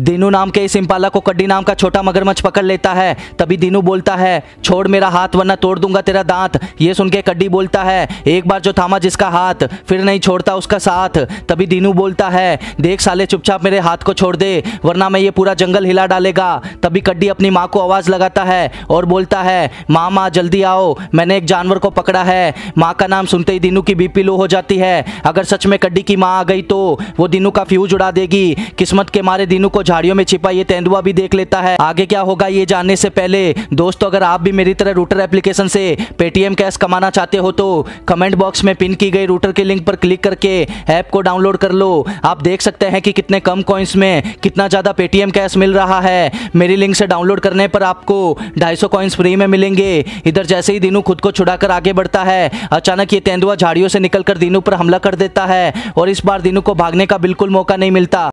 दिनू नाम के इस इम्पाला को कड्डी नाम का छोटा मगरमच्छ पकड़ लेता है तभी दिनू बोलता है छोड़ मेरा हाथ वरना तोड़ दूंगा तेरा दांत ये सुन के कड्डी बोलता है एक बार जो थामा जिसका हाथ फिर नहीं छोड़ता उसका साथ तभी दिनू बोलता है देख साले चुपचाप मेरे हाथ को छोड़ दे वरना मैं ये पूरा जंगल हिला डालेगा तभी कड्डी अपनी माँ को आवाज़ लगाता है और बोलता है माँ माँ जल्दी आओ मैंने एक जानवर को पकड़ा है माँ का नाम सुनते ही दिनू की बीपी लो हो जाती है अगर सच में कड्डी की माँ आ गई तो वो दिनू का फ्यूज उड़ा देगी किस्मत के मारे दिनू को झाड़ियों में छिपा ये तेंदुआ भी देख लेता है आगे क्या होगा ये जानने से पहले दोस्तों अगर आप भी मेरी तरह रूटर एप्लीकेशन से पेटीएम कैश कमाना चाहते हो तो कमेंट बॉक्स में पिन की गई रूटर के लिंक पर क्लिक करके ऐप को डाउनलोड कर लो आप देख सकते हैं कि कितने कम कॉइन्स में कितना ज़्यादा पेटीएम कैश मिल रहा है मेरी लिंक से डाउनलोड करने पर आपको ढाई सौ कॉइन्स फ्री में मिलेंगे इधर जैसे ही दिनू खुद को कर आगे बढ़ता है अचानक ये तेंदुआ झाड़ियों से निकलकर दिनू पर हमला कर देता है और इस बार दिनू को भागने का बिल्कुल मौका नहीं मिलता